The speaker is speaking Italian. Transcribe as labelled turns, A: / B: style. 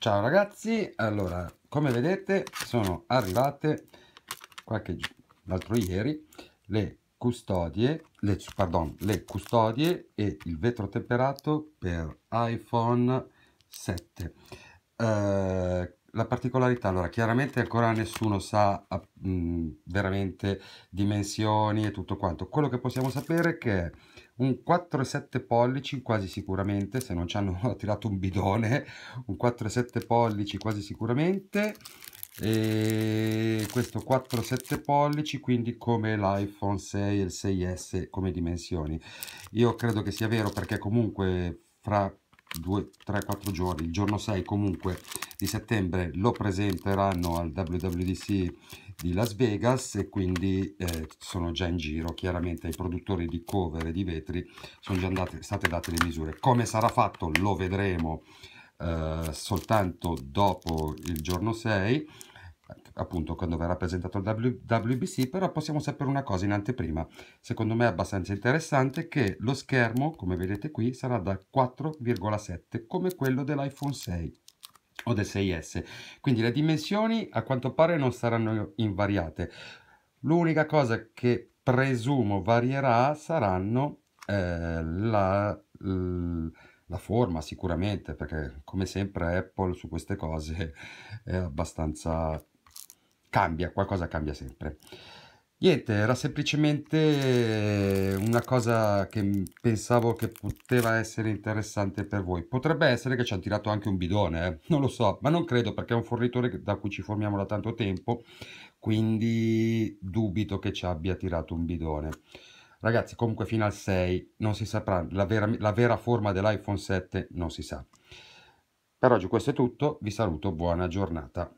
A: Ciao ragazzi, allora come vedete sono arrivate qualche l'altro ieri le custodie, le, pardon, le custodie e il vetro temperato per iPhone 7 eh, la particolarità, allora chiaramente ancora nessuno sa mh, ah, mm, veramente dimensioni e tutto quanto, quello che possiamo sapere è che un 4,7 pollici quasi sicuramente, se non ci hanno tirato un bidone, un 4,7 pollici quasi sicuramente, e questo 4,7 pollici quindi come l'iPhone 6 e il 6S come dimensioni. Io credo che sia vero perché comunque fra 2-3-4 giorni, il giorno 6 comunque di settembre lo presenteranno al WWDC di Las Vegas e quindi eh, sono già in giro. Chiaramente ai produttori di cover e di vetri sono già andate, state date le misure. Come sarà fatto lo vedremo eh, soltanto dopo il giorno 6 appunto quando verrà presentato il WBC, però possiamo sapere una cosa in anteprima, secondo me abbastanza interessante, che lo schermo, come vedete qui, sarà da 4,7 come quello dell'iPhone 6 o del 6S. Quindi le dimensioni a quanto pare non saranno invariate. L'unica cosa che presumo varierà saranno eh, la, la, forma sicuramente, perché come sempre Apple su queste cose è abbastanza... cambia, qualcosa cambia sempre. Niente, era semplicemente una cosa che pensavo che poteva essere interessante per voi. Potrebbe essere che ci hanno tirato anche un bidone, eh? non lo so, ma non credo perché è un fornitore da cui ci formiamo da tanto tempo, quindi dubito che ci abbia tirato un bidone. Ragazzi, comunque fino al 6 non si saprà, la vera, la vera forma dell'iPhone 7 non si sa. Per oggi questo è tutto, vi saluto, buona giornata.